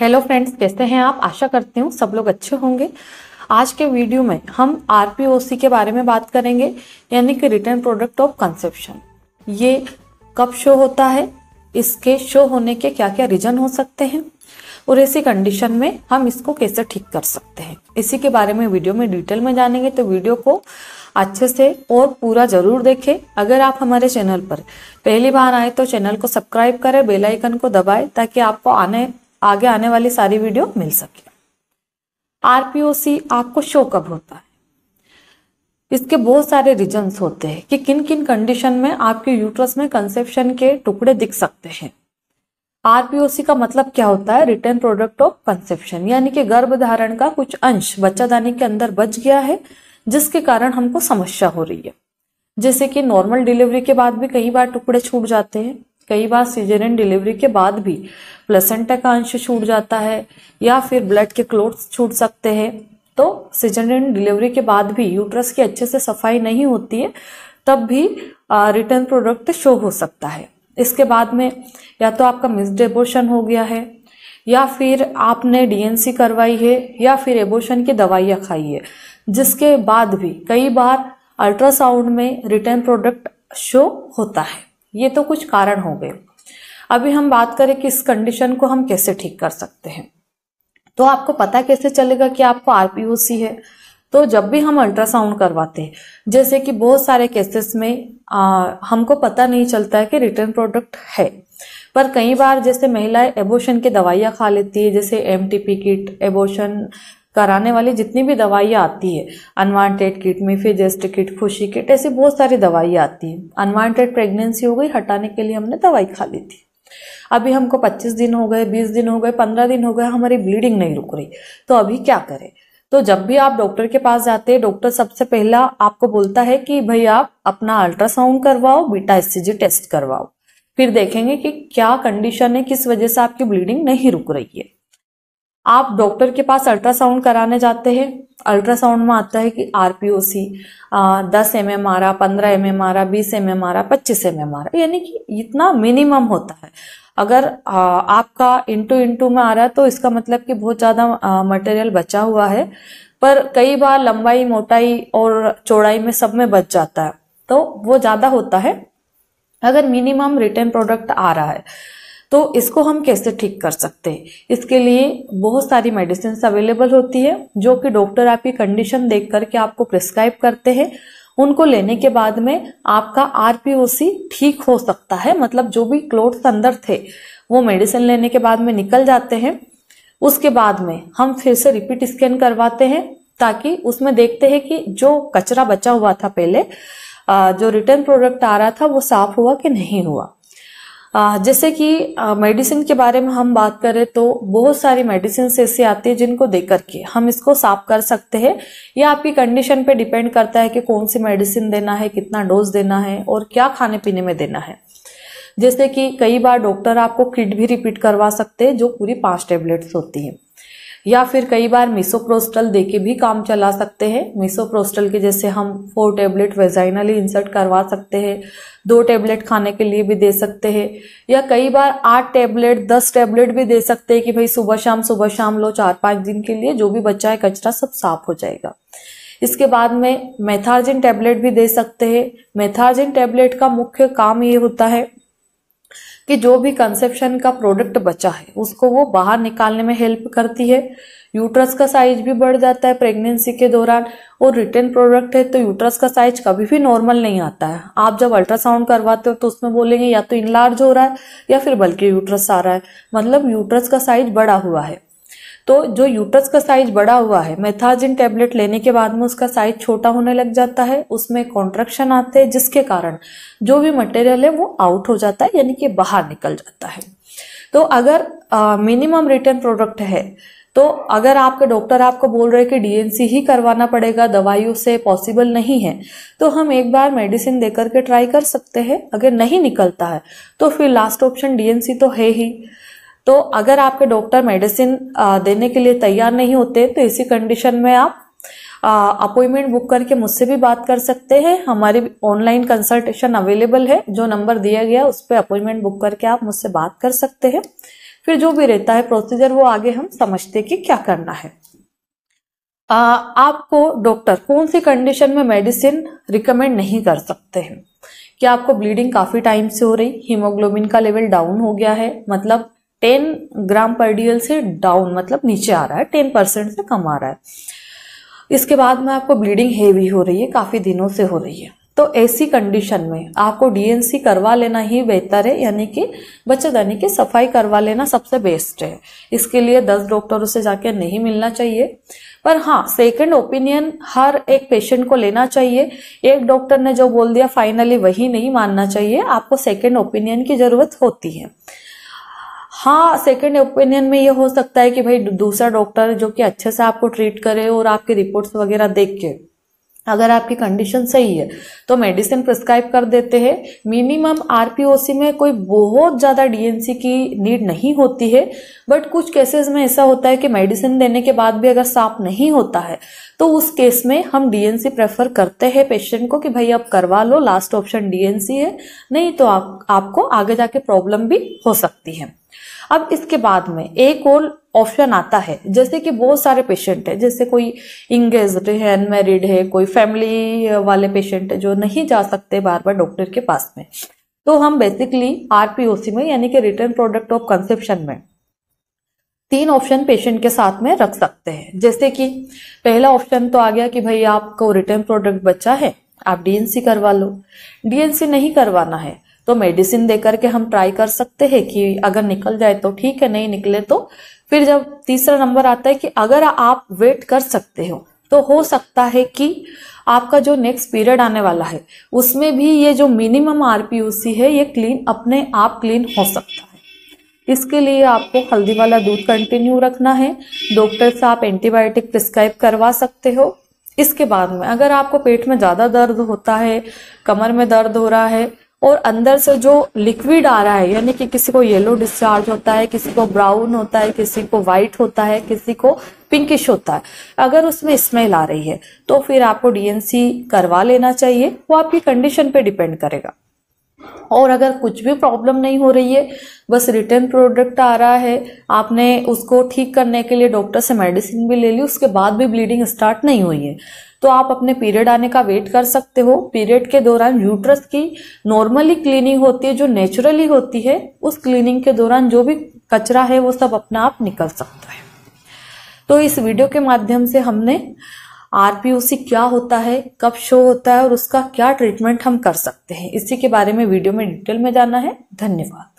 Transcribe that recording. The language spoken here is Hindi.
हेलो फ्रेंड्स कैसे हैं आप आशा करती हूँ सब लोग अच्छे होंगे आज के वीडियो में हम आरपीओसी के बारे में बात करेंगे यानी कि रिटर्न प्रोडक्ट ऑफ कंसेप्शन ये कब शो होता है इसके शो होने के क्या क्या रीजन हो सकते हैं और ऐसी कंडीशन में हम इसको कैसे ठीक कर सकते हैं इसी के बारे में वीडियो में डिटेल में जानेंगे तो वीडियो को अच्छे से और पूरा जरूर देखें अगर आप हमारे चैनल पर पहली बार आए तो चैनल को सब्सक्राइब करें बेल आइकन को दबाएं ताकि आपको आने आगे आने वाली सारी वीडियो मिल सके आरपीओसी आपको शो कब होता है इसके बहुत सारे रीजन होते हैं कि किन किन कंडीशन में आपके यूट्रस में कंसेप्शन के टुकड़े दिख सकते हैं आरपीओसी का मतलब क्या होता है रिटर्न प्रोडक्ट ऑफ कंसेप्शन यानी कि गर्भधारण का कुछ अंश बच्चादानी के अंदर बच गया है जिसके कारण हमको समस्या हो रही है जैसे कि नॉर्मल डिलीवरी के बाद भी कई बार टुकड़े छूट जाते हैं कई बार सीजरियन डिलीवरी के बाद भी प्लेसेंटा का अंश छूट जाता है या फिर ब्लड के क्लोट्स छूट सकते हैं तो सीजरियन डिलीवरी के बाद भी यूट्रस की अच्छे से सफाई नहीं होती है तब भी रिटर्न प्रोडक्ट शो हो सकता है इसके बाद में या तो आपका मिस्ड एबोशन हो गया है या फिर आपने डीएनसी करवाई है या फिर एबोशन की दवाइयाँ खाई है जिसके बाद भी कई बार अल्ट्रासाउंड में रिटर्न प्रोडक्ट शो होता है ये तो कुछ कारण हो गए अभी हम बात करें कि इस कंडीशन को हम कैसे ठीक कर सकते हैं तो आपको पता कैसे चलेगा कि आपको आरपीओसी है तो जब भी हम अल्ट्रासाउंड करवाते हैं जैसे कि बहुत सारे केसेस में आ, हमको पता नहीं चलता है कि रिटर्न प्रोडक्ट है पर कई बार जैसे महिलाएं एबोशन की दवाइयाँ खा लेती है जैसे एम किट एबोशन कराने वाली जितनी भी दवाइयाँ आती है unwanted kit Mifegest kit Khushi kit ऐसी बहुत सारी दवाइयाँ आती हैं अनवांटेड प्रेगनेंसी हो गई हटाने के लिए हमने दवाई खा ली थी अभी हमको 25 दिन हो गए 20 दिन हो गए 15 दिन हो गए हमारी ब्लीडिंग नहीं रुक रही तो अभी क्या करें तो जब भी आप डॉक्टर के पास जाते हैं डॉक्टर सबसे पहला आपको बोलता है कि भाई आप अपना अल्ट्रासाउंड करवाओ बीटा एससीजी टेस्ट करवाओ फिर देखेंगे कि क्या कंडीशन है किस वजह से आपकी ब्लीडिंग नहीं रुक रही है आप डॉक्टर के पास अल्ट्रासाउंड कराने जाते हैं अल्ट्रासाउंड में आता है कि आरपीओसी दस एम एम आर आ पंद्रह एम एम आर आ बीस एम एम आर आ पच्चीस एम एम आर यानी कि इतना मिनिमम होता है अगर आ, आपका इंटू इंटू में आ रहा है तो इसका मतलब कि बहुत ज़्यादा मटेरियल बचा हुआ है पर कई बार लंबाई मोटाई और चौड़ाई में सब में बच जाता है तो वो ज़्यादा होता है अगर मिनिमम रिटर्न प्रोडक्ट आ रहा है तो इसको हम कैसे ठीक कर सकते हैं इसके लिए बहुत सारी मेडिसिन अवेलेबल होती है जो कि डॉक्टर आपकी कंडीशन देख करके आपको प्रिस्क्राइब करते हैं उनको लेने के बाद में आपका आरपीओसी ठीक हो सकता है मतलब जो भी क्लोथ अंदर थे वो मेडिसिन लेने के बाद में निकल जाते हैं उसके बाद में हम फिर से रिपीट स्कैन करवाते हैं ताकि उसमें देखते हैं कि जो कचरा बचा हुआ था पहले जो रिटर्न प्रोडक्ट आ रहा था वो साफ हुआ कि नहीं हुआ जैसे कि मेडिसिन के बारे में हम बात करें तो बहुत सारी मेडिसिन ऐसी आती है जिनको दे करके हम इसको साफ कर सकते हैं या आपकी कंडीशन पे डिपेंड करता है कि कौन सी मेडिसिन देना है कितना डोज देना है और क्या खाने पीने में देना है जैसे कि कई बार डॉक्टर आपको किट भी रिपीट करवा सकते हैं जो पूरी पांच टेबलेट्स होती है या फिर कई बार मिसोप्रोस्टल दे के भी काम चला सकते हैं मिसोप्रोस्टल के जैसे हम फोर टेबलेट वेजाइनली इंसर्ट करवा सकते हैं दो टेबलेट खाने के लिए भी दे सकते हैं या कई बार आठ टेबलेट दस टेबलेट भी दे सकते हैं कि भाई सुबह शाम सुबह शाम लो चार पाँच दिन के लिए जो भी बच्चा है कचरा सब साफ हो जाएगा इसके बाद में मेथार्जिन टैबलेट भी दे सकते हैं मेथार्जिन टैबलेट का मुख्य काम ये होता है कि जो भी कंसेप्शन का प्रोडक्ट बचा है उसको वो बाहर निकालने में हेल्प करती है यूट्रस का साइज भी बढ़ जाता है प्रेगनेंसी के दौरान और रिटर्न प्रोडक्ट है तो यूट्रस का साइज कभी भी नॉर्मल नहीं आता है आप जब अल्ट्रासाउंड करवाते हो तो उसमें बोलेंगे या तो इनलार्ज हो रहा है या फिर बल्कि यूट्रस आ रहा है मतलब यूट्रस का साइज बड़ा हुआ है तो जो यूटस का साइज बड़ा हुआ है मेथाजिन टेबलेट लेने के बाद में उसका साइज छोटा होने लग जाता है उसमें कॉन्ट्रेक्शन आते हैं जिसके कारण जो भी मटेरियल है वो आउट हो जाता है यानी कि बाहर निकल जाता है तो अगर मिनिमम रिटर्न प्रोडक्ट है तो अगर आपके डॉक्टर आपको बोल रहे कि डीएनसी ही करवाना पड़ेगा दवाइयों से पॉसिबल नहीं है तो हम एक बार मेडिसिन देकर के ट्राई कर सकते हैं अगर नहीं निकलता है तो फिर लास्ट ऑप्शन डीएनसी तो है ही तो अगर आपके डॉक्टर मेडिसिन देने के लिए तैयार नहीं होते तो इसी कंडीशन में आप अपॉइंटमेंट बुक करके मुझसे भी बात कर सकते हैं हमारी ऑनलाइन कंसल्टेशन अवेलेबल है जो नंबर दिया गया उस पर अपॉइंटमेंट बुक करके आप मुझसे बात कर सकते हैं फिर जो भी रहता है प्रोसीजर वो आगे हम समझते कि क्या करना है आ, आपको डॉक्टर कौन सी कंडीशन में मेडिसिन रिकमेंड नहीं कर सकते हैं क्या आपको ब्लीडिंग काफ़ी टाइम से हो रही हीमोग्लोबिन का लेवल डाउन हो गया है मतलब टेन ग्राम पर डी से डाउन मतलब नीचे आ रहा है टेन परसेंट से कम आ रहा है इसके बाद में आपको ब्लीडिंग हेवी हो रही है काफ़ी दिनों से हो रही है तो ऐसी कंडीशन में आपको डीएनसी करवा लेना ही बेहतर है यानी कि बच्चेदानी की सफाई करवा लेना सबसे बेस्ट है इसके लिए दस डॉक्टरों से जाके नहीं मिलना चाहिए पर हाँ सेकंड ओपिनियन हर एक पेशेंट को लेना चाहिए एक डॉक्टर ने जो बोल दिया फाइनली वही नहीं मानना चाहिए आपको सेकंड ओपिनियन की ज़रूरत होती है हाँ सेकेंड ओपिनियन में ये हो सकता है कि भाई दूसरा डॉक्टर जो कि अच्छे से आपको ट्रीट करे और आपके रिपोर्ट्स वगैरह देख के अगर आपकी कंडीशन सही है तो मेडिसिन प्रिस्क्राइब कर देते हैं मिनिमम आरपीओसी में कोई बहुत ज़्यादा डीएनसी की नीड नहीं होती है बट कुछ केसेस में ऐसा होता है कि मेडिसिन देने के बाद भी अगर साफ नहीं होता है तो उस केस में हम डीएनसी प्रेफर करते हैं पेशेंट को कि भाई आप करवा लो लास्ट ऑप्शन डीएनसी है नहीं तो आप, आपको आगे जाके प्रॉब्लम भी हो सकती है अब इसके बाद में एक और ऑप्शन आता है जैसे कि बहुत सारे पेशेंट है जैसे कोई इंगेज है अनमेरिड है कोई फैमिली वाले पेशेंट है जो नहीं जा सकते बार बार डॉक्टर के पास में तो हम बेसिकली आरपीओसी में यानी कि रिटर्न प्रोडक्ट ऑफ कंसेप्शन में तीन ऑप्शन पेशेंट के साथ में रख सकते हैं जैसे कि पहला ऑप्शन तो आ गया कि भाई आपको रिटर्न प्रोडक्ट बच्चा है आप डीएनसी करवा लो डीएनसी नहीं करवाना है तो मेडिसिन दे करके हम ट्राई कर सकते हैं कि अगर निकल जाए तो ठीक है नहीं निकले तो फिर जब तीसरा नंबर आता है कि अगर आप वेट कर सकते हो तो हो सकता है कि आपका जो नेक्स्ट पीरियड आने वाला है उसमें भी ये जो मिनिमम आरपीयूसी है ये क्लीन अपने आप क्लीन हो सकता है इसके लिए आपको हल्दी वाला दूध कंटिन्यू रखना है डॉक्टर से आप एंटीबायोटिक प्रिस्क्राइब करवा सकते हो इसके बाद में अगर आपको पेट में ज़्यादा दर्द होता है कमर में दर्द हो रहा है और अंदर से जो लिक्विड आ रहा है यानी कि किसी को येलो डिस्चार्ज होता है किसी को ब्राउन होता है किसी को व्हाइट होता है किसी को पिंकिश होता है अगर उसमें स्मेल आ रही है तो फिर आपको डीएनसी करवा लेना चाहिए वो आपकी कंडीशन पे डिपेंड करेगा और अगर कुछ भी प्रॉब्लम नहीं हो रही है बस रिटर्न प्रोडक्ट आ रहा है आपने उसको ठीक करने के लिए डॉक्टर से मेडिसिन भी ले ली उसके बाद भी ब्लीडिंग स्टार्ट नहीं हुई है तो आप अपने पीरियड आने का वेट कर सकते हो पीरियड के दौरान यूट्रस की नॉर्मली क्लीनिंग होती है जो नेचुरली होती है उस क्लीनिंग के दौरान जो भी कचरा है वो सब अपना आप निकल सकता है तो इस वीडियो के माध्यम से हमने आरपीओसी क्या होता है कब शो होता है और उसका क्या ट्रीटमेंट हम कर सकते हैं इसी के बारे में वीडियो में डिटेल में जाना है धन्यवाद